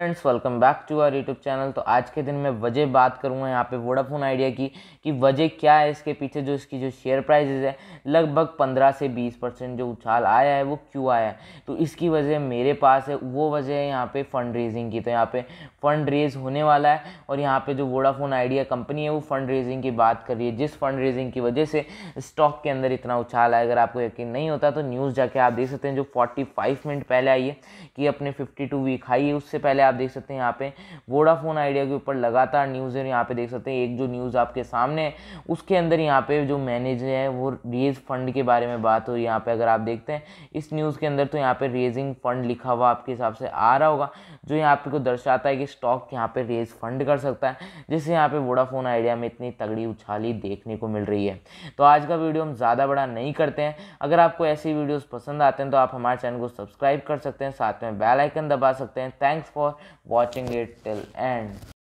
friends welcome back to our YouTube channel तो आज के दिन मैं वजह बात करूँगा यहाँ पे वोडाफोन आइडिया की कि वजह क्या है इसके पीछे जो इसकी जो शेयर प्राइजेज है लगभग 15 से 20 परसेंट जो उछाल आया है वो क्यों आया है तो इसकी वजह मेरे पास है वो वजह है यहाँ पे फ़ंड रेजिंग की तो यहाँ पे फ़ंड रेज होने वाला है और यहाँ पे जो वोडाफोन आइडिया कंपनी है वो फ़ंड रेजिंग की बात कर रही है जिस फ़ंड रेजिंग की वजह से स्टॉक के अंदर इतना उछाल आया अगर आपको यकीन नहीं होता तो न्यूज़ जाके आप देख सकते हैं जो फोर्टी मिनट पहले आई है कि अपने टू वीक हाई है उससे पहले आप देख सकते हैं यहाँ पे वोडाफोन आइडिया के ऊपर लगातार न्यूज़ है यहाँ पे देख सकते हैं एक जो न्यूज़ आपके सामने है उसके अंदर यहाँ पे जो मैनेजर है वो रेज रेज फंड के बारे में बात हो रही है यहाँ पे अगर आप देखते हैं इस न्यूज़ के अंदर तो यहाँ पे रेजिंग फंड लिखा हुआ आपके हिसाब से आ रहा होगा जो यहाँ पे को दर्शाता है कि स्टॉक यहाँ पे रेज फंड कर सकता है जिससे यहाँ पे वोडाफोन आइडिया में इतनी तगड़ी उछाली देखने को मिल रही है तो आज का वीडियो हम ज़्यादा बड़ा नहीं करते हैं अगर आपको ऐसी वीडियोज़ पसंद आते हैं तो आप हमारे चैनल को सब्सक्राइब कर सकते हैं साथ में बेलाइकन दबा सकते हैं thanks for watching it till and